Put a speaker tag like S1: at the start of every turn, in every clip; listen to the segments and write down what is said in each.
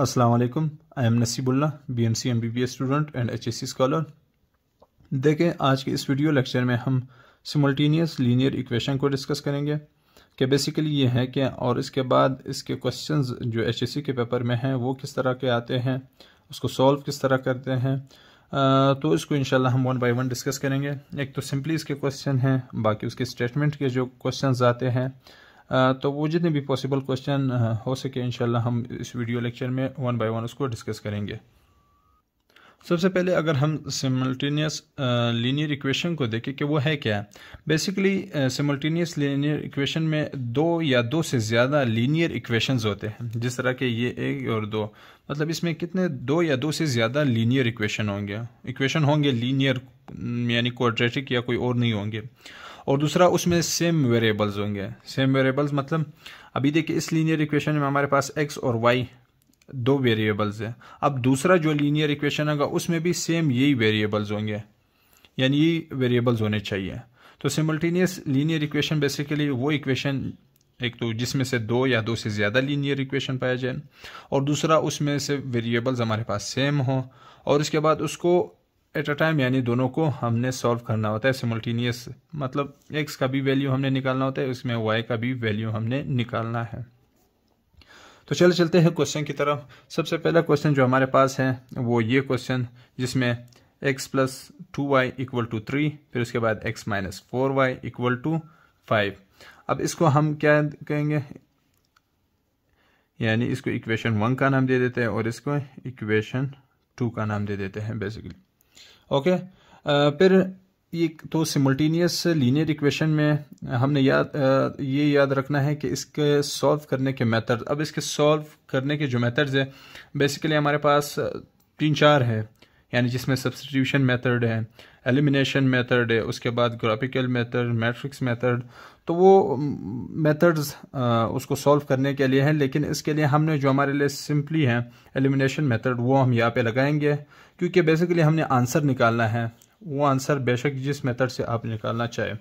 S1: Aslam I am Nasibullah B M C M B B S student and H S C scholar देखें आज के इस video lecture में हम सिमल्टेनियस लीनियर इक्वेशन को डिस्कस करेंगे कि बेसिकली ये है कि और इसके बाद इसके क्वेश्चंस जो एच एस सी के पेपर में हैं वो किस तरह के आते हैं उसको सॉल्व किस तरह करते हैं आ, तो इसको इंशाल्लाह हम वन बाय वन डिस्कस करेंगे एक तो सिंपली इसके क्वेश्चन हैं बाकी उसके स्टेटमेंट के जो क्वेश्चन आते हैं तो वो जितने भी पॉसिबल क्वेश्चन हो सके इन हम इस वीडियो लेक्चर में वन बाय वन उसको डिस्कस करेंगे सबसे पहले अगर हम सिमल्टेनियस लीनियर इक्वेशन को देखें कि वो है क्या बेसिकली सिमल्टेनियस लीनियर इक्वेशन में दो या दो से ज़्यादा लीनियर इक्वेशंस होते हैं जिस तरह के ये एक और दो मतलब इसमें कितने दो या दो से ज़्यादा लीनियर इक्वेशन होंगे इक्वेशन होंगे लीनियर यानी क्वाड्रेटिक या कोई और नहीं होंगे और दूसरा उसमें सेम वेरिएबल्स होंगे सेम वेरिएबल्स मतलब अभी देखिए इस लीनियर इक्वेशन में हमारे पास एक्स और वाई दो वेरिएबल्स हैं अब दूसरा जो लीनियर इक्वेशन होगा उसमें भी सेम यही वेरिएबल्स होंगे यानी यही वेरिएबल्स होने चाहिए तो सिमल्टेनियस लीनियर इक्वेशन बेसिकली वो इक्वेशन एक तो जिसमें से दो या दो से ज़्यादा लीनियर इक्वेशन पाया जाए और दूसरा उसमें से वेरिएबल्स हमारे पास सेम हो और उसके बाद उसको एट अ टाइम यानी दोनों को हमने सॉल्व करना होता है सिमल्टीनियस मतलब एक्स का भी वैल्यू हमने निकालना होता है उसमें वाई का भी वैल्यू हमने निकालना है तो चलो चलते हैं क्वेश्चन की तरफ सबसे पहला क्वेश्चन जो हमारे पास है वो ये क्वेश्चन जिसमें x plus two y equal to three फिर उसके बाद x minus four y equal to five अब इसको हम क्या कहेंगे यानी इसको इक्वेशन वन का नाम दे देते हैं और इसको इक्वेशन टू का नाम दे देते हैं बेसिकली ओके फिर ये तो सिमल्टीनियस लीनियर इक्वेशन में हमने याद आ, ये याद रखना है कि इसके सॉल्व करने के मेथड अब इसके सॉल्व करने के जो मेथड्स हैं बेसिकली हमारे पास तीन चार है यानी जिसमें सब्सटीट्यूशन मेथड है एलिमिनेशन मेथड है उसके बाद ग्राफिकल मेथड मैट्रिक्स मेथड तो वो मेथड्स उसको सॉल्व करने के लिए हैं लेकिन इसके लिए हमने जो हमारे लिए सिंपली हैं एलिमिनेशन मेथड वो हम यहाँ पे लगाएंगे क्योंकि बेसिकली हमने आंसर निकालना है वो आंसर बेशक जिस मेथड से आप निकालना चाहें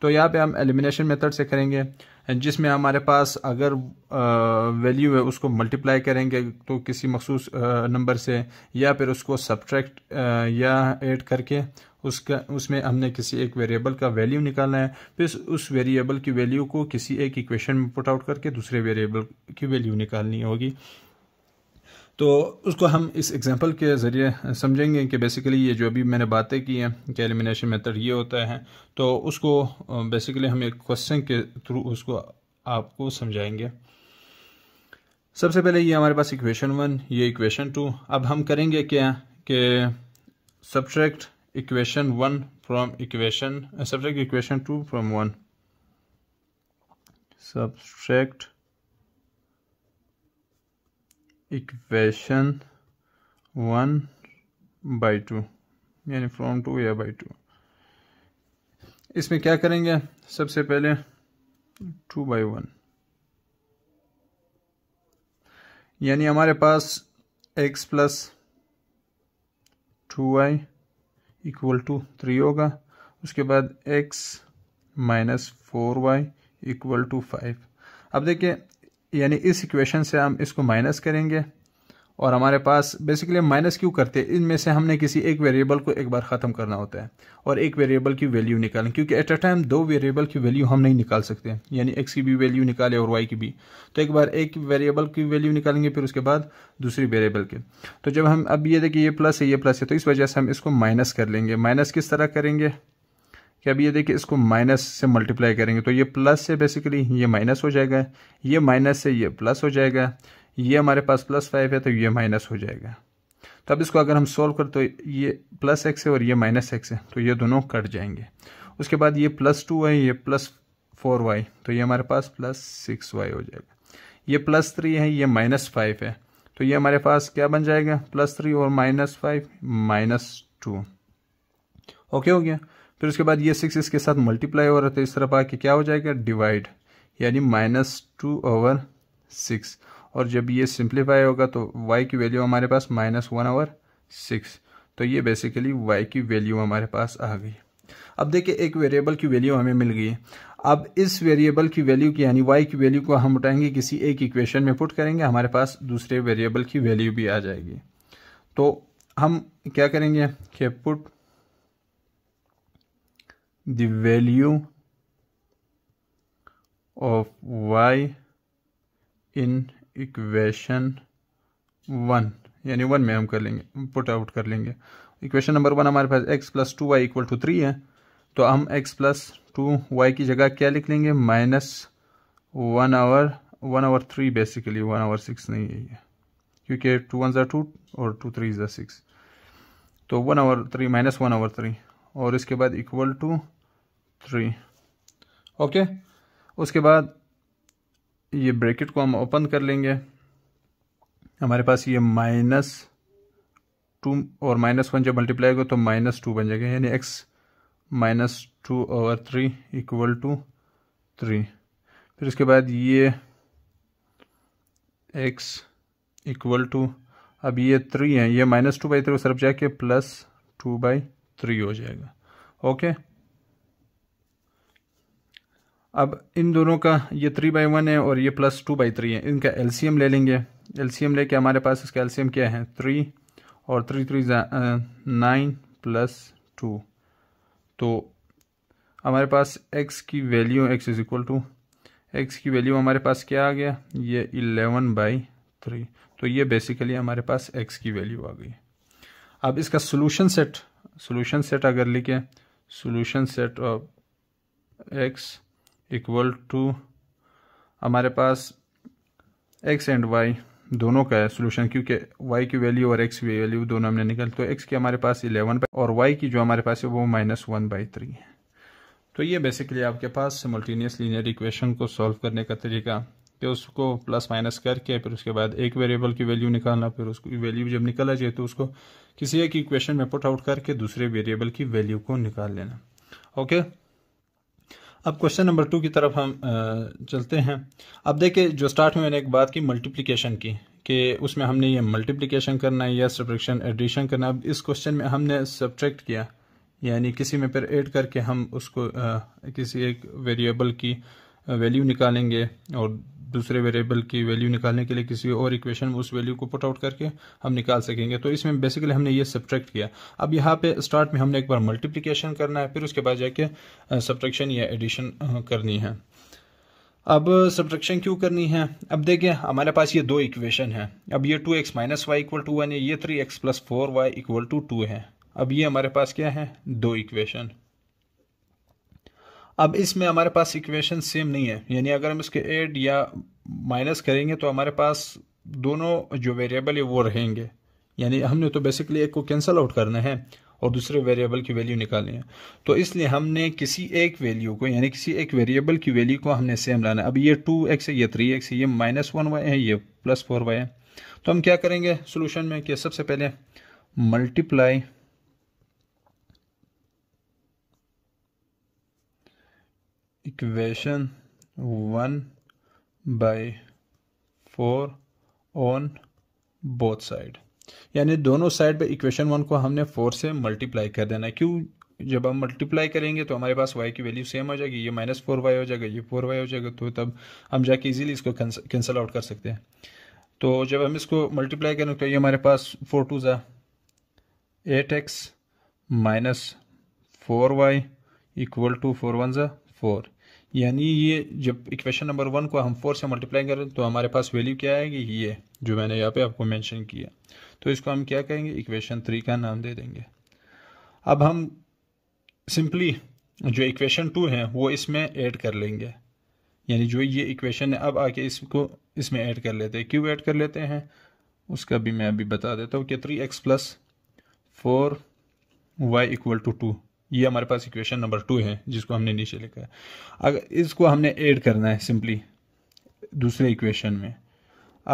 S1: तो यहाँ पे हम एलिमिनेशन मेथड से करेंगे जिसमें हमारे पास अगर वैल्यू है उसको मल्टीप्लाई करेंगे तो किसी मखसूस नंबर से या फिर उसको सब्ट्रैक्ट या एड करके उसका उसमें हमने किसी एक वेरिएबल का वैल्यू निकालना है फिर उस वेरिएबल की वैल्यू को किसी एक इक्वेशन में पुट आउट करके दूसरे वेरिएबल की वैल्यू निकालनी होगी तो उसको हम इस एग्जांपल के ज़रिए समझेंगे कि बेसिकली ये जो अभी मैंने बातें की हैं कि एलिमिनेशन मेथड ये होता है तो उसको बेसिकली हम एक क्वेश्चन के थ्रू उसको आपको समझाएंगे सबसे पहले ये हमारे पास इक्वेशन वन ये इक्वेशन टू अब हम करेंगे क्या कि subtract equation 1 from equation uh, subtract equation 2 from 1 subtract equation 1 by 2 यानी फ्रॉम टू या बाई टू इसमें क्या करेंगे सबसे पहले टू बाई वन यानी हमारे पास x plus two y equal to three होगा उसके बाद x minus four y equal to five अब देखिए यानी इस इक्वेशन से हम इसको माइनस करेंगे और हमारे पास बेसिकली माइनस क्यू करते हैं इनमें से हमने किसी एक वेरिएबल को एक बार ख़त्म करना होता है और एक वेरिएबल की वैल्यू निकालें क्योंकि एट अ टाइम दो वेरिएबल की वैल्यू हम नहीं निकाल सकते यानी एक्स की भी वैल्यू निकाले और वाई की भी तो एक बार एक वेरिएबल की वैल्यू निकालेंगे फिर उसके बाद दूसरी वेरिएबल की तो जब हम अब ये देखिए ये प्लस है ये प्लस है तो इस वजह से हम इसको माइनस कर लेंगे माइनस किस तरह करेंगे कि अब ये देखिए इसको माइनस से मल्टीप्लाई करेंगे तो ये प्लस से बेसिकली ये माइनस हो जाएगा ये माइनस से ये प्लस हो जाएगा ये हमारे पास प्लस फाइव है तो ये माइनस हो जाएगा तो अब इसको अगर हम सोल्व कर तो ये प्लस एक्स है और ये माइनस एक्स है तो ये दोनों कट जाएंगे उसके बाद ये प्लस टू है ये प्लस फोर वाई तो ये हमारे पास प्लस सिक्स वाई हो जाएगा ये प्लस थ्री है ये माइनस फाइव है तो ये हमारे पास क्या बन जाएगा प्लस थ्री और minus five minus two okay हो गया फिर उसके बाद ये सिक्स इसके साथ मल्टीप्लाई हो रहा है तो इस तरफ आके क्या हो जाएगा डिवाइड यानी माइनस टू ओवर सिक्स और जब ये सिंप्लीफाई होगा तो वाई की वैल्यू हमारे पास माइनस वन आवर सिक्स तो ये बेसिकली वाई की वैल्यू हमारे पास आ गई अब देखिए एक वेरिएबल की वैल्यू हमें मिल गई अब इस वेरिएबल की वैल्यू की यानी वाई की वैल्यू को हम उठाएंगे किसी एक इक्वेशन में पुट करेंगे हमारे पास दूसरे वेरिएबल की वैल्यू भी आ जाएगी तो हम क्या करेंगे कि put the value of y in equation one यानी वन में हम कर लेंगे पुट आउट कर लेंगे इक्वेशन नंबर वन हमारे पास x plus two y equal to three है तो हम एक्स प्लस टू वाई की जगह क्या लिख लेंगे minus one over one over three basically one over six नहीं है ये क्योंकि टू वन ज़ा टू और टू थ्री ज़ा सिक्स तो one over three minus one over three और इसके बाद इक्वल टू थ्री ओके उसके बाद ये ब्रैकेट को हम ओपन कर लेंगे हमारे पास ये माइनस टू और माइनस वन जब मल्टीप्लाई होगा तो माइनस टू बन जाएगा यानी x minus two over three equal to three फिर उसके बाद ये एक्स इक्वल टू अब ये थ्री है ये माइनस टू बाई थ्री उस जाके प्लस टू बाई थ्री हो जाएगा ओके अब इन दोनों का ये थ्री बाई वन है और ये प्लस टू बाई थ्री है इनका एलसीएम ले लेंगे एलसीएम लेके हमारे पास इसका एलसीएम क्या है थ्री और three three nine plus two तो हमारे पास एक्स की value x is equal to x की वैल्यू हमारे पास क्या आ गया ये इलेवन बाई थ्री तो ये बेसिकली हमारे पास एक्स की वैल्यू आ गई अब इसका सोल्यूशन सेट सोल्यूशन सेट अगर लिखें solution set of x equal to हमारे पास एक्स एंड वाई दोनों का है सोल्यूशन क्योंकि वाई की वैल्यू और एक्स की वैल्यू दोनों हमने निकल तो एक्स की हमारे पास इलेवन बाई और वाई की जो हमारे पास है वो माइनस वन बाई थ्री है तो ये बेसिकली आपके पास सिमल्टेनियस लीनियर इक्वेशन को सॉल्व करने का तरीका कि तो उसको प्लस माइनस करके फिर उसके बाद एक वेरिएबल की वैल्यू निकालना फिर उसकी वैल्यू जब निकाला जाए तो उसको किसी एक इक्वेशन में पुट आउट करके दूसरे वेरिएबल की वैल्यू को निकाल लेना ओके अब क्वेश्चन नंबर टू की तरफ हम चलते हैं अब देखिए जो स्टार्ट में मैंने एक बात की मल्टीप्लिकेशन की कि उसमें हमने ये मल्टीप्लिकेशन करना है या सब्रैक्शन एडिशन करना है अब इस क्वेश्चन में हमने सब्ट्रैक्ट किया यानी किसी में फिर ऐड करके हम उसको आ, किसी एक वेरिएबल की वैल्यू निकालेंगे और दूसरे वेरिएबल की वैल्यू निकालने के लिए किसी और इक्वेशन में उस वैल्यू को पुट आउट करके हम निकाल सकेंगे तो इसमें बेसिकली हमने ये सब्ट्रैक्ट किया अब यहाँ पे स्टार्ट में हमने एक बार मल्टीप्लिकेशन करना है फिर उसके बाद जाके सब्ट्रैक्शन या एडिशन करनी है अब सब्ट्रैक्शन क्यों करनी है अब देखिए हमारे पास ये दो इक्वेशन है अब ये two x minus y equal to one है ये three x plus four y equal to two है अब ये हमारे पास क्या है दो इक्वेशन अब इसमें हमारे पास इक्वेशन सेम नहीं है यानी अगर हम इसके एड या माइनस करेंगे तो हमारे पास दोनों जो वेरिएबल है वो रहेंगे यानी हमने तो बेसिकली एक को कैंसिल आउट करना है और दूसरे वेरिएबल की वैल्यू निकालनी है तो इसलिए हमने किसी एक वैल्यू को यानी किसी एक वेरिएबल की वैल्यू को हमने सेम लाना है अब ये टू एक्स है ये थ्री एक्स है ये माइनस वन वाई है ये प्लस फोर वाई है तो हम क्या करेंगे सोल्यूशन में कि सबसे पहले multiply equation one by four on both side यानी दोनों साइड पे इक्वेशन वन को हमने फोर से मल्टीप्लाई कर देना है क्यों जब हम मल्टीप्लाई करेंगे तो हमारे पास वाई की वैल्यू सेम हो जाएगी ये माइनस फोर वाई हो जाएगा ये फोर वाई हो जाएगा तो तब हम जाके इजीली इसको कैंसल आउट कर सकते हैं तो जब हम इसको मल्टीप्लाई करें तो ये हमारे पास फोर टू ज़ा eight x minus four y equal to four one ज़ा फोर यानी ये जब इक्वेशन नंबर वन को हम फोर से मल्टीप्लाई करें तो हमारे पास वैल्यू क्या आएगी ये जो मैंने यहाँ पे आपको मेंशन किया तो इसको हम क्या कहेंगे इक्वेशन थ्री का नाम दे देंगे अब हम सिंपली जो इक्वेशन टू है वो इसमें ऐड कर लेंगे यानी जो ये इक्वेशन है अब आके इसको इसमें ऐड कर लेते हैं क्यों ऐड कर लेते हैं उसका भी मैं अभी बता देता हूँ कि three x plus four y equal to two ये हमारे पास इक्वेशन नंबर टू है जिसको हमने नीचे लिखा है अगर इसको हमने ऐड करना है सिंपली दूसरे इक्वेशन में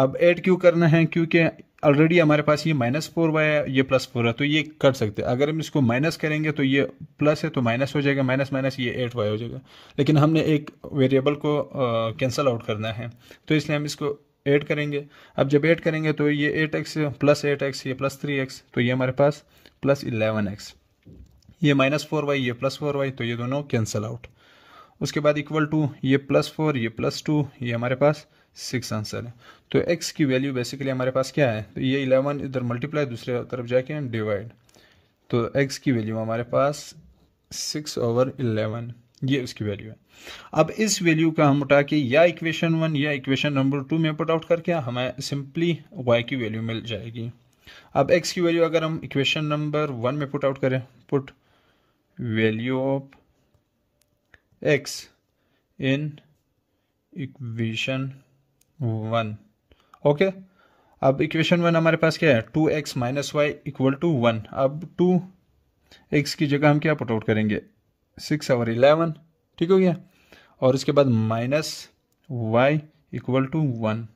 S1: अब ऐड क्यों करना है क्योंकि ऑलरेडी हमारे पास ये माइनस फोर वाई है ये प्लस फोर है तो ये कर सकते हैं अगर हम इसको माइनस करेंगे तो ये प्लस है तो माइनस हो जाएगा माइनस माइनस ये एट वाई हो जाएगा लेकिन हमने एक वेरिएबल को कैंसिल आउट करना है तो इसलिए हम इसको ऐड करेंगे अब जब ऐड करेंगे तो ये eight x plus eight x ये प्लस थ्री एक्स तो ये हमारे पास प्लस इलेवन एक्स ये माइनस फोर वाई ये प्लस फोर वाई तो ये दोनों कैंसिल आउट उसके बाद इक्वल टू ये प्लस फोर ये प्लस टू ये हमारे पास सिक्स आंसर है तो एक्स की वैल्यू बेसिकली हमारे पास क्या है तो ये इलेवन इधर मल्टीप्लाई दूसरे तरफ जाके डिवाइड तो एक्स की वैल्यू हमारे पास सिक्स ओवर इलेवन ये उसकी वैल्यू है अब इस वैल्यू का हम उठा के या इक्वेशन वन या इक्वेशन नंबर टू में पुट आउट करके हमें सिंपली वाई की वैल्यू मिल जाएगी अब एक्स की वैल्यू अगर हम इक्वेशन नंबर वन में पुट आउट करें put value of x in equation one okay अब इक्वेशन वन हमारे पास क्या है two x minus y equal to one अब टू एक्स की जगह हम क्या पुट आउट करेंगे सिक्स और इलेवन ठीक हो गया और उसके बाद minus y equal to one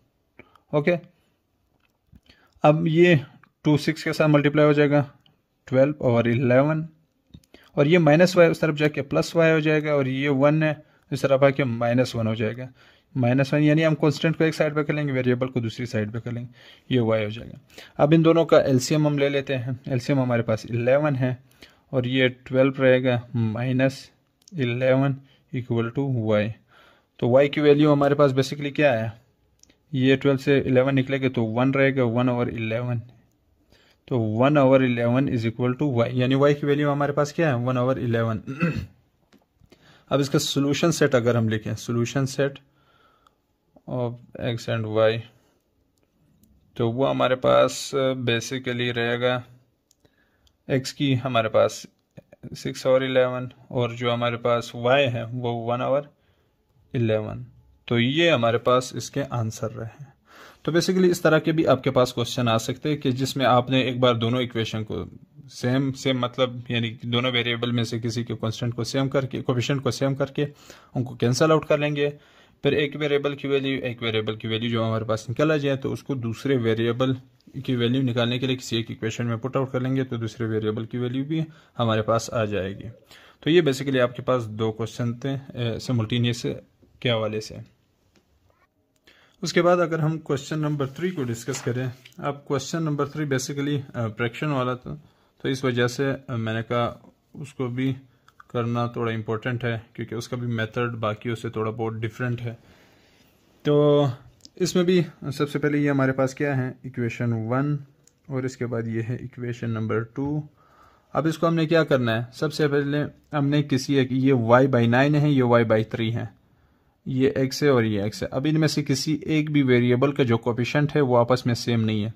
S1: okay अब ये टू सिक्स के साथ मल्टीप्लाई हो जाएगा ट्वेल्व और इलेवन और ये माइनस वाई उस तरफ जाके प्लस वाई हो जाएगा और ये वन है इस तरफ आके माइनस वन हो जाएगा माइनस वन यानी हम कॉन्स्टेंट को एक साइड पे करेंगे वेरिएबल को दूसरी साइड पे करेंगे ये वाई हो जाएगा अब इन दोनों का एलसीएम हम ले लेते हैं एलसीएम हमारे पास इलेवन है और ये ट्वेल्व रहेगा minus eleven equal to y तो वाई की वैल्यू हमारे पास बेसिकली क्या है ये ट्वेल्व से इलेवन निकलेगा तो वन रहेगा वन और इलेवन तो one over eleven is equal to y यानी वाई की वैल्यू हमारे पास क्या है वन आवर इलेवन अब इसका सोल्यूशन सेट अगर हम लिखें solution set of x and y तो वो हमारे पास बेसिकली uh, रहेगा एक्स की हमारे पास सिक्स आवर इलेवन और जो हमारे पास वाई है वो वन आवर इलेवन तो ये हमारे पास इसके आंसर रहे तो बेसिकली इस तरह के भी आपके पास क्वेश्चन आ सकते हैं कि जिसमें आपने एक बार दोनों इक्वेशन को सेम सेम मतलब यानी दोनों वेरिएबल में से किसी के कॉन्स्टेंट को सेम करके कोफिशेंट को सेम करके उनको कैंसिल आउट कर लेंगे फिर एक वेरिएबल की वैल्यू एक वेरिएबल की वैल्यू जो हमारे पास निकल आ जाए तो उसको दूसरे वेरिएबल की वैल्यू निकालने के लिए किसी एक इक्वेशन में पुट आउट कर लेंगे तो दूसरे वेरिएबल की वैल्यू भी हमारे पास आ जाएगी तो ये बेसिकली आपके पास दो क्वेश्चन थे सिमल्टेनियस के हवाले से उसके बाद अगर हम क्वेश्चन नंबर थ्री को डिस्कस करें अब question number three basically fraction वाला था तो इस वजह से मैंने कहा उसको भी करना थोड़ा इम्पोर्टेंट है क्योंकि उसका भी मेथड बाकियों से थोड़ा बहुत डिफरेंट है तो इसमें भी सबसे पहले ये हमारे पास क्या है इक्वेशन वन और इसके बाद ये है इक्वेशन नंबर टू अब इसको हमने क्या करना है सबसे पहले हमने किसी एक ये वाई बाई नाइन है ये वाई बाई थ्री है ये एक्स है और ये एक्स है अब इनमें से किसी एक भी वेरिएबल का जो कोपिशेंट है वो आपस में सेम नहीं है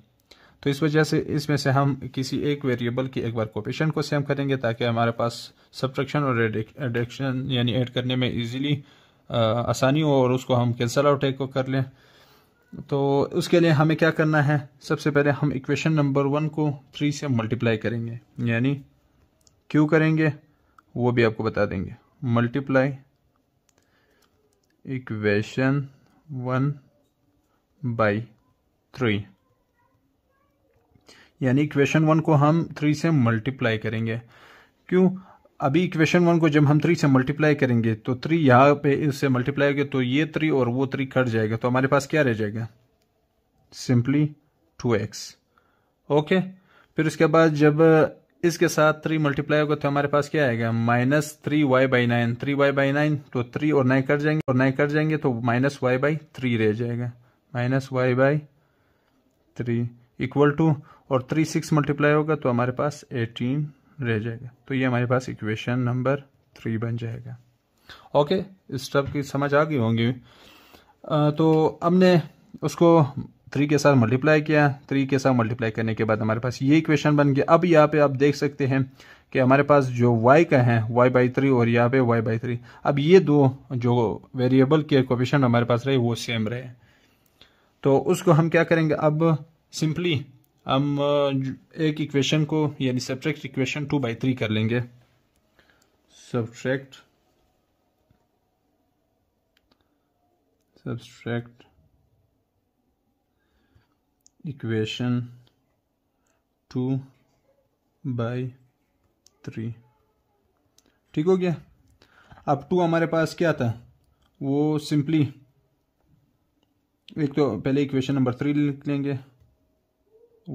S1: तो इस वजह से इसमें से हम किसी एक वेरिएबल की एक बार कोपिशेंट को सेम करेंगे ताकि हमारे पास सब्ट्रैक्शन और एडिक्शन यानी ऐड करने में इजीली आसानी हो और उसको हम कैंसल आउट एक को कर लें तो उसके लिए हमें क्या करना है सबसे पहले हम इक्वेशन नंबर वन को थ्री से मल्टीप्लाई करेंगे यानी क्यों करेंगे वो भी आपको बता देंगे मल्टीप्लाई equation 1 बाई थ्री यानी इक्वेशन वन को हम थ्री से मल्टीप्लाई करेंगे क्यों अभी इक्वेशन वन को जब हम थ्री से मल्टीप्लाई करेंगे तो थ्री यहाँ पे इससे मल्टीप्लाई होगी तो ये थ्री और वो थ्री कट जाएगा तो हमारे पास क्या रह जाएगा सिंपली टू एक्स ओके फिर उसके बाद जब इसके साथ थ्री मल्टीप्लाई होगा तो हमारे पास क्या आएगा minus three y by nine three y by nine तो थ्री और नाइन कर जाएंगे और नाइन कर जाएंगे तो माइनस वाई बाई थ्री रह जाएगा minus y by three equal to और थ्री सिक्स मल्टीप्लाई होगा तो हमारे पास एटीन रह जाएगा तो ये हमारे पास इक्वेशन नंबर थ्री बन जाएगा ओके इस सब की समझ आ गई होंगी तो हमने उसको थ्री के साथ मल्टीप्लाई किया थ्री के साथ मल्टीप्लाई करने के बाद हमारे पास ये इक्वेशन बन गया अब यहाँ पे आप देख सकते हैं कि हमारे पास जो y का है y बाई थ्री और यहाँ पे y बाई थ्री अब ये दो जो वेरिएबल के कोपिशन हमारे पास रहे वो सेम रहे तो उसको हम क्या करेंगे अब सिंपली हम एक इक्वेशन को यानी subtract equation two by three कर लेंगे subtract subtract equation two by three ठीक हो गया अब टू हमारे पास क्या था वो सिंपली एक तो पहले इक्वेशन नंबर थ्री लिख लेंगे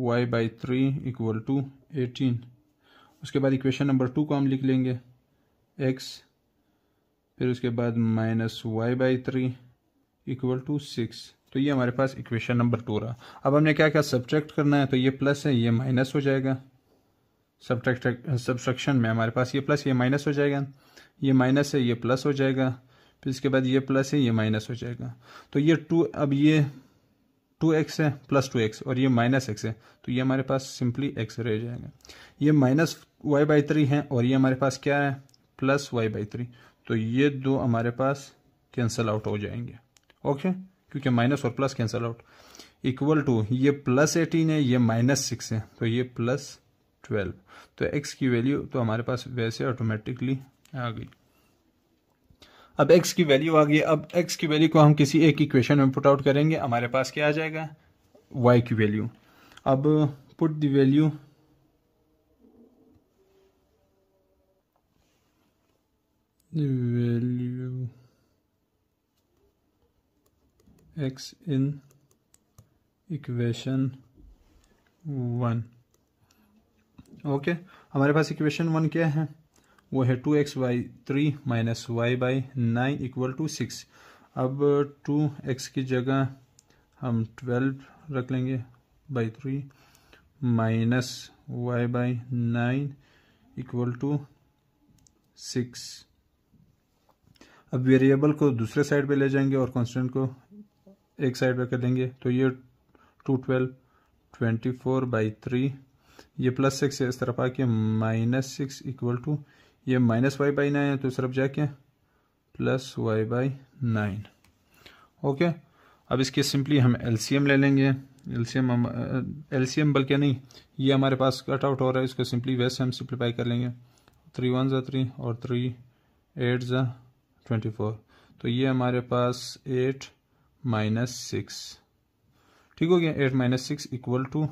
S1: y by three equal to eighteen उसके बाद इक्वेशन नंबर टू को हम लिख लेंगे एक्स फिर उसके बाद minus y by three equal to six तो ये हमारे पास इक्वेशन नंबर टू रहा अब हमने क्या क्या सब्ट्रैक्ट करना है तो ये प्लस है ये माइनस हो जाएगा सब्ट्रैक्ट सब्सट्रक्शन में हमारे पास ये प्लस ये माइनस हो जाएगा ये माइनस है ये प्लस हो जाएगा फिर इसके बाद ये प्लस है ये माइनस हो जाएगा तो ये टू अब ये टू एक्स है प्लस टू एक्स और ये माइनस एक्स है तो ये हमारे पास सिंपली एक्स रह जाएगा ये माइनस वाई बाई थ्री है और ये हमारे पास क्या है प्लस वाई बाई थ्री तो ये दो हमारे पास कैंसल आउट हो जाएंगे ओके क्योंकि माइनस और plus cancel out equal to ये प्लस एटीन है ये माइनस सिक्स है तो ये प्लस ट्वेल्व तो एक्स की वैल्यू तो हमारे पास वैसे ऑटोमेटिकली आ गई अब एक्स की वैल्यू आ गई अब एक्स की वैल्यू को हम किसी एक इक्वेशन में पुट आउट करेंगे हमारे पास क्या आ जाएगा वाई की वैल्यू अब put the value value x in equation one okay हमारे पास इक्वेशन वन क्या है वो है two x by three minus y by nine equal to six अब टू एक्स की जगह हम ट्वेल्व रख लेंगे by three minus y by nine equal to six अब वेरिएबल को दूसरे साइड पे ले जाएंगे और कांस्टेंट को एक साइड पर कर लेंगे तो ये two twelve twenty four by three ये प्लस सिक्स है इस तरफ आके माइनस सिक्स इक्वल टू ये माइनस वाई बाई नाइन है तो इस तरफ जाके plus y by nine okay अब इसके सिंपली हम एलसीएम ले लेंगे एलसीएम हम एलसीएम बल्कि नहीं ये हमारे पास कट आउट हो रहा है इसको सिंपली वैसे हम सिंप्लीफाई कर लेंगे थ्री वन ज़ा थ्री और थ्री एट ज़ा ट्वेंटी फोर तो ये हमारे पास एट माइनस सिक्स ठीक हो गया eight minus six equal to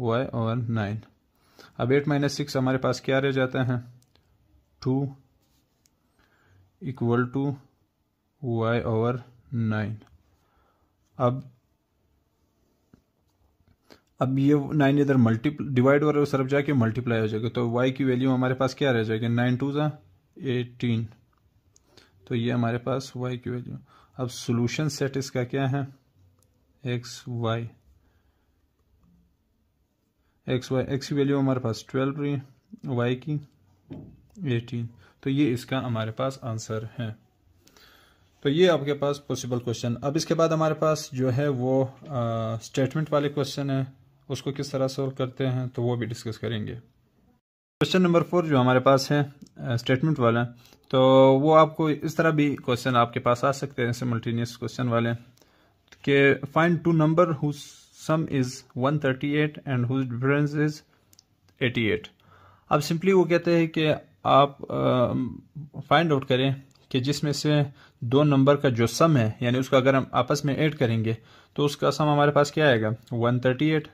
S1: y और नाइन अब एट माइनस सिक्स हमारे पास क्या रह जाता है टू इक्वल टू वाई और नाइन अब अब ये नाइन इधर मल्टीप्ल डिवाइड हो रहा है सर जाके मल्टीप्लाई हो जाएगा तो वाई की वैल्यू हमारे पास क्या रह जाएगी नाइन टू ज़ा एटीन तो ये हमारे पास वाई की वैल्यू अब सॉल्यूशन सेट इसका क्या है x y x y x की वैल्यू हमारे पास ट्वेल्व रही वाई की एटीन तो ये इसका हमारे पास आंसर है तो ये आपके पास पॉसिबल क्वेश्चन अब इसके बाद हमारे पास जो है वो स्टेटमेंट वाले क्वेश्चन है उसको किस तरह सॉल्व करते हैं तो वो भी डिस्कस करेंगे क्वेश्चन नंबर फोर जो हमारे पास है स्टेटमेंट वाला तो वो आपको इस तरह भी क्वेश्चन आपके पास आ सकते हैं मल्टीनियस क्वेश्चन वाले कि find two number whose sum is 138 and whose difference is 88 अब सिंपली वो कहते हैं कि आप फाइंड आउट करें कि जिसमें से दो नंबर का जो सम है यानी उसका अगर हम आपस में ऐड करेंगे तो उसका सम हमारे पास क्या आएगा 138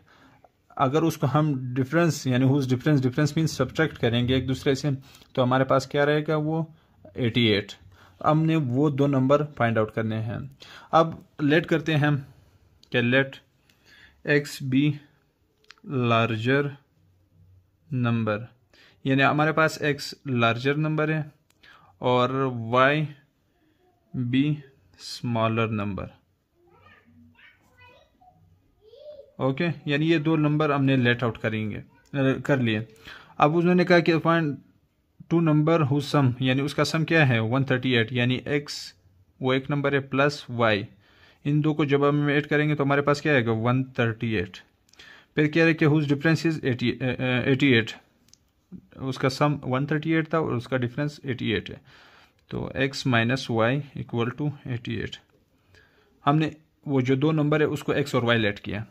S1: अगर उसको हम डिफरेंस यानी whose difference difference mean subtract करेंगे एक दूसरे से तो हमारे पास क्या रहेगा वो एटी एट हमने वो दो नंबर फाइंड आउट करने हैं अब लेट करते हैं कि let x be larger number यानी हमारे पास एक्स लार्जर नंबर है और y be smaller number okay यानी ये दो नंबर हमने लेट आउट करेंगे कर लिए अब उन्होंने कहा कि point two number whose sum यानी उसका सम क्या है वन थर्टी एट यानी एक्स वो एक नंबर है प्लस वाई इन दो को जब हम ऐड करेंगे तो हमारे पास क्या आएगा वन थर्टी एट फिर क्या है कि whose difference is eighty eighty eight उसका सम वन थर्टी एट था और उसका डिफरेंस एटी एट है तो x minus y equal to eighty eight हमने वो जो दो नंबर है उसको एक्स और वाई लेट किया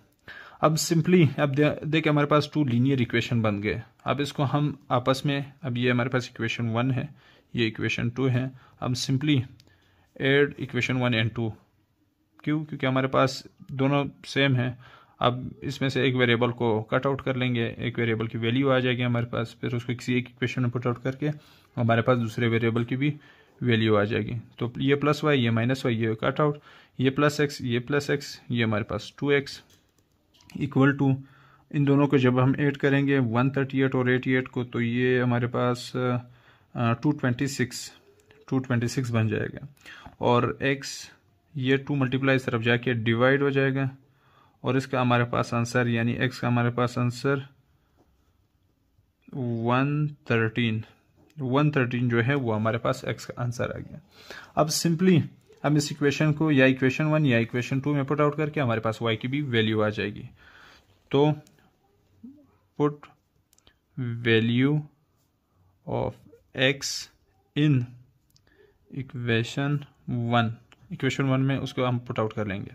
S1: अब सिंपली अब देखिए हमारे पास टू लीनियर इक्वेशन बन गए अब इसको हम आपस में अब ये हमारे पास इक्वेशन वन है ये इक्वेशन टू है अब simply add equation one and two क्यों क्योंकि हमारे पास दोनों सेम हैं अब इसमें से एक वेरिएबल को कट आउट कर लेंगे एक वेरिएबल की वैल्यू आ जाएगी हमारे पास फिर उसको किसी एक इक्वेशन में पुट आउट करके हमारे पास दूसरे वेरिएबल की भी वैल्यू आ जाएगी तो ये प्लस वाई ये माइनस वाई ये कट आउट ये प्लस एक्स ये प्लस एक्स ये हमारे पास टू एक्स इक्वल टू इन दोनों को जब हम ऐड करेंगे 138 और 88 को तो ये हमारे पास two twenty six two twenty six बन जाएगा और एक्स ये टू मल्टीप्लाई तरफ जाके डिवाइड हो जाएगा और इसका हमारे पास आंसर यानी एक्स का हमारे पास answer one thirteen one thirteen जो है वो हमारे पास एक्स का आंसर आ गया अब सिंपली हम इस इक्वेशन को या इक्वेशन वन या इक्वेशन टू में पुट आउट करके हमारे पास वाई की भी वैल्यू आ जाएगी तो put value of x in equation one equation one में उसको हम पुट आउट कर लेंगे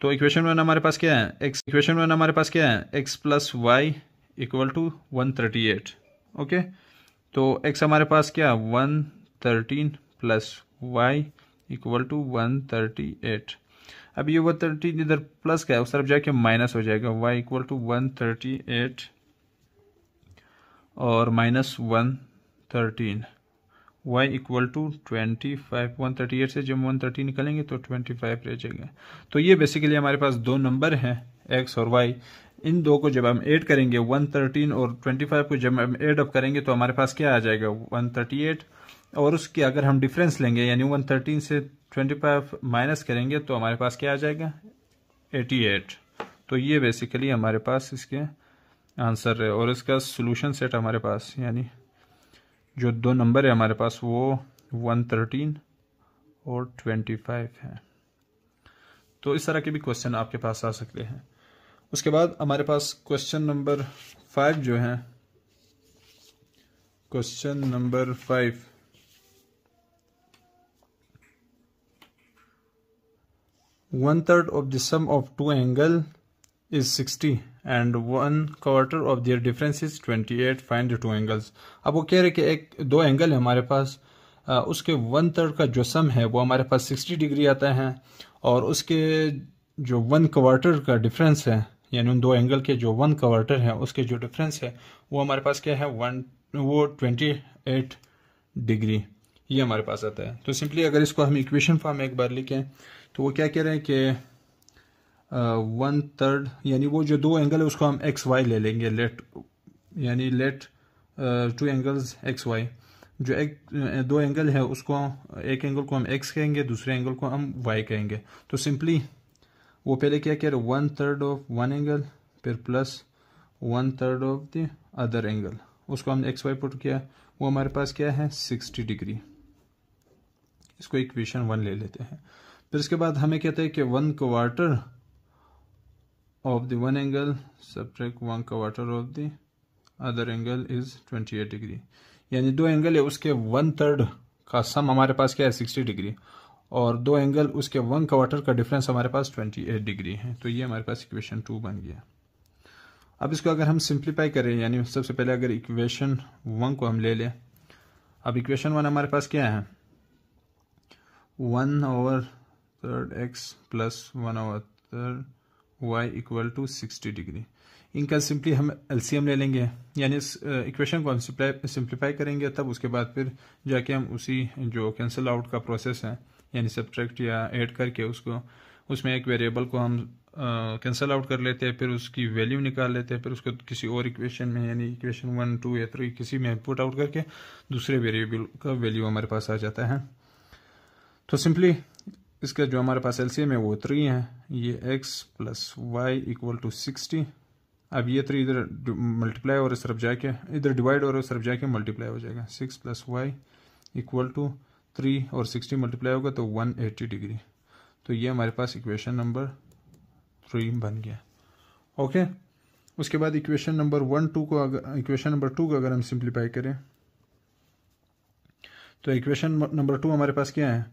S1: तो इक्वेशन वन हमारे पास क्या है एक्स इक्वेशन वन हमारे पास क्या है x plus y equal to one thirty eight okay तो एक्स हमारे पास क्या one thirteen plus y equal to one thirty eight अब ये वन थर्टी इधर प्लस का है उस तरफ जाके माइनस हो जाएगा y equal to one thirty eight और minus one thirteen y equal to twenty five one thirty eight से जब वन थर्टी निकलेंगे तो ट्वेंटी फाइव रह जाएगा तो ये बेसिकली हमारे पास दो नंबर हैं एक्स और वाई इन दो को जब हम ऐड करेंगे 113 और 25 को जब हम ऐड अप करेंगे तो हमारे पास क्या आ जाएगा 138 और उसके अगर हम डिफरेंस लेंगे यानी 113 से 25 माइनस करेंगे तो हमारे पास क्या आ जाएगा 88 तो ये बेसिकली हमारे पास इसके आंसर है और इसका सोलूशन सेट हमारे पास यानी जो दो नंबर है हमारे पास वो वन और ट्वेंटी है तो इस तरह के भी क्वेश्चन आपके पास आ सकते हैं उसके बाद हमारे पास क्वेश्चन नंबर फाइव जो है question number five one third of the sum of two angle is sixty and one quarter of their difference is twenty eight find two angles अब वो कह रहे कि एक दो एंगल है हमारे पास आ, उसके वन थर्ड का जो सम है वो हमारे पास सिक्सटी डिग्री आता है और उसके जो वन क्वार्टर का डिफरेंस है यानी उन दो एंगल के जो वन कवर्टर हैं उसके जो डिफरेंस है वो हमारे पास क्या है वन वो ट्वेंटी एट डिग्री ये हमारे पास आता है तो सिंपली अगर इसको हम इक्वेशन फॉर्म में एक बार लिखें तो वो क्या कह रहे हैं कि वन थर्ड यानी वो जो दो एंगल है उसको हम एक्स वाई ले लेंगे लेट यानी let two angles x y जो एक दो एंगल है उसको एक एंगल को हम एक्स कहेंगे दूसरे एंगल को हम वाई कहेंगे तो सिंपली वो पहले क्या कह रहे one third of one angle फिर plus one third of the other angle उसको हमने एक्स वाई पुट किया वो हमारे पास क्या है सिक्सटी डिग्री इसको इक्वेशन वन ले लेते हैं फिर इसके बाद हमें कहते हैं कि one quarter of the one angle subtract one quarter of the other angle is twenty eight degree यानी दो एंगल है उसके वन थर्ड का सम हमारे पास क्या है सिक्सटी डिग्री और दो एंगल उसके वन क्वार्टर का डिफरेंस हमारे पास 28 डिग्री है तो ये हमारे पास इक्वेशन टू बन गया अब इसको अगर हम सिंप्लीफाई करें यानी सबसे पहले अगर इक्वेशन वन को हम ले लें अब इक्वेशन वन हमारे पास क्या है one over third x plus one over third y equal to sixty degree इनका सिंपली हम एलसीएम ले लेंगे यानी इस इक्वेशन को हम सिंप्लीफाई करेंगे तब उसके बाद फिर जाके हम उसी जो कैंसिल आउट का प्रोसेस है यानी सब्ट्रैक्ट या ऐड करके उसको उसमें एक वेरिएबल को हम कैंसिल आउट कर लेते हैं फिर उसकी वैल्यू निकाल लेते हैं फिर उसको किसी और इक्वेशन में यानी इक्वेशन वन टू या थ्री किसी में पुट आउट करके दूसरे वेरिएबल का वैल्यू हमारे पास आ जाता है तो सिंपली इसका जो हमारे पास एलसीएम है वो थ्री है ये x plus y equal to sixty अब ये थ्री इधर मल्टीप्लाई और इस तरफ जाके इधर डिवाइड और इस तरफ जाके मल्टीप्लाई हो जाएगा six plus y equal to three और सिक्सटी मल्टीप्लाई होगा तो वन एट्टी डिग्री तो ये हमारे पास इक्वेशन नंबर थ्री बन गया ओके उसके बाद इक्वेशन नंबर वन टू को अगर इक्वेशन नंबर टू को अगर हम सिंप्लीफाई करें तो इक्वेशन नंबर टू हमारे पास क्या है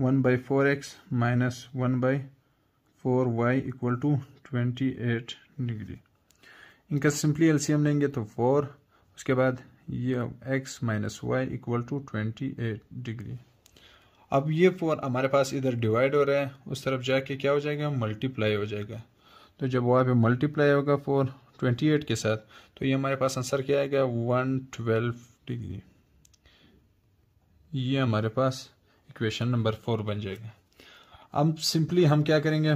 S1: one by four x minus one by four y equal to twenty eight degree इनका सिंपली एलसीएम लेंगे तो फोर उसके बाद ये x minus y equal to twenty eight degree अब ये फोर हमारे पास इधर डिवाइड हो रहा है उस तरफ जाके क्या हो जाएगा मल्टीप्लाई हो जाएगा तो जब वहाँ पे मल्टीप्लाई होगा फोर ट्वेंटी एट के साथ तो ये हमारे पास आंसर क्या आएगा वन ट्वेल्व डिग्री ये हमारे पास इक्वेशन नंबर फोर बन जाएगा अब सिंपली हम क्या करेंगे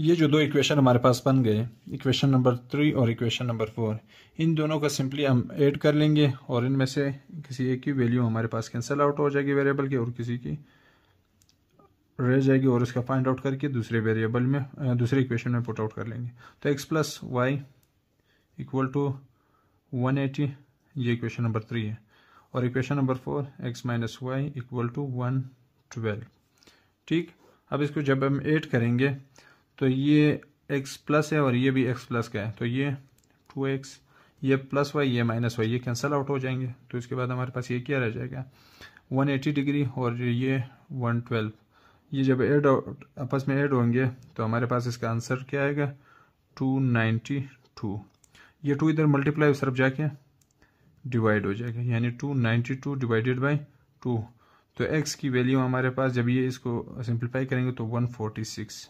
S1: ये जो दो इक्वेशन हमारे पास बन गए इक्वेशन नंबर थ्री और इक्वेशन नंबर फोर इन दोनों का सिंपली हम ऐड कर लेंगे और इनमें से किसी एक की वैल्यू हमारे पास कैंसिल आउट हो जाएगी वेरिएबल की और किसी की रह जाएगी और इसका फाइंड आउट करके दूसरे वेरिएबल में दूसरे इक्वेशन में पुट आउट कर लेंगे तो x plus y equal to one eighty ये इक्वेशन नंबर थ्री है और equation number four x minus y equal to one twelve ठीक अब इसको जब हम ऐड करेंगे तो ये एक्स प्लस है और ये भी एक्स प्लस का है तो ये टू एक्स ये प्लस वाई ये माइनस वाई ये कैंसिल आउट हो जाएंगे तो इसके बाद हमारे पास ये क्या रह जाएगा 180 डिग्री और ये 112 ये जब एड आपस में ऐड होंगे तो हमारे पास इसका आंसर क्या आएगा 292 ये टू इधर मल्टीप्लाई उस तरफ जाके डिवाइड हो जाएगा यानी 292 डिवाइडेड बाय 2 तो एक्स की वैल्यू हमारे पास जब ये इसको सिंप्लीफाई करेंगे तो 146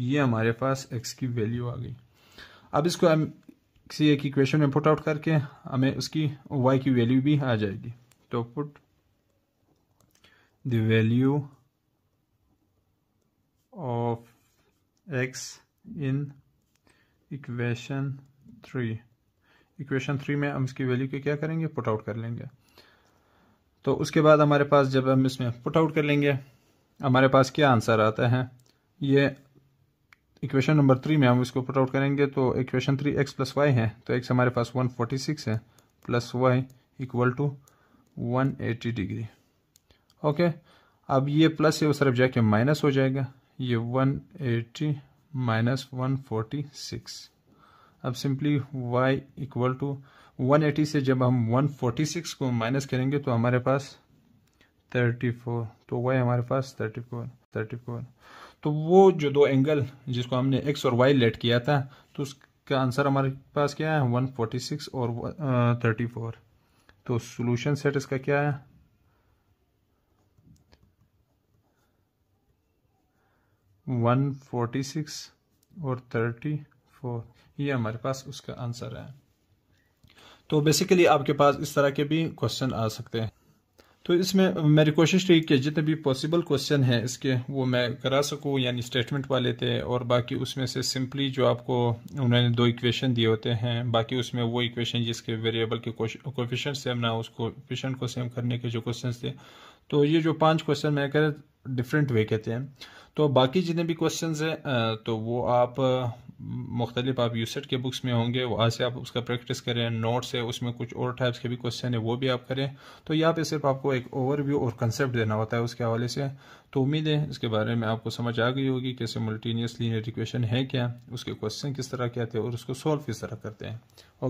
S1: ये हमारे पास एक्स की वैल्यू आ गई अब इसको हम किसी एक इक्वेशन में पुट आउट करके हमें उसकी वाई की वैल्यू भी आ जाएगी तो put the value of x in equation three equation three में हम इसकी वैल्यू के क्या करेंगे पुट आउट कर लेंगे तो उसके बाद हमारे पास जब हम इसमें पुट आउट कर लेंगे हमारे पास क्या आंसर आता है ये इक्वेशन नंबर थ्री में हम इसको पुट आउट करेंगे तो equation three x plus y है तो एक्स हमारे पास वन फोर्टी सिक्स है plus y equal to one eighty degree okay अब ये प्लस है वो तरफ जाके माइनस हो जाएगा ये one eighty minus one forty six अब simply y equal to one eighty से जब हम वन फोर्टी सिक्स को माइनस करेंगे तो हमारे पास थर्टी फोर तो वाई हमारे पास थर्टी फोर थर्टी फोर तो वो जो दो एंगल जिसको हमने एक्स और वाई लेट किया था तो उसका आंसर हमारे पास क्या है 146 और थर्टी uh, 34 तो सॉल्यूशन सेट इसका क्या है वन फोर्टी सिक्स और थर्टी फोर ये हमारे पास उसका आंसर है तो बेसिकली आपके पास इस तरह के भी क्वेश्चन आ सकते हैं तो इसमें मेरी कोशिश रही कि जितने भी पॉसिबल क्वेश्चन हैं इसके वो मैं करा सकूँ यानी स्टेटमेंट वाले थे और बाकी उसमें से सिंपली जो आपको उन्होंने दो इक्वेशन दिए होते हैं बाकी उसमें वो इक्वेशन जिसके वेरिएबल के कोफिशन सेम ना उस कोफिशन को सेम करने के जो क्वेश्चन थे तो ये जो पाँच क्वेश्चन मैं कह डिफरेंट वे कहते हैं तो बाकी जितने भी क्वेश्चन हैं तो वो आप मुख्तलिफ आप यूसेट के बुक्स में होंगे वहाँ से आप उसका प्रैक्टिस करें नोट्स है उसमें कुछ और टाइप्स के भी क्वेश्चन है वो भी आप करें तो यहाँ पे सिर्फ आपको एक ओवरव्यू और कंसेप्ट देना होता है उसके हवाले से तो उम्मीद है इसके बारे में आपको समझ आ गई होगी कैसे मल्टीनियस लीनियर इक्वेशन है क्या उसके क्वेश्चन किस तरह के आते हैं और उसको सॉल्व किस तरह करते हैं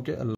S1: ओके अल्लाह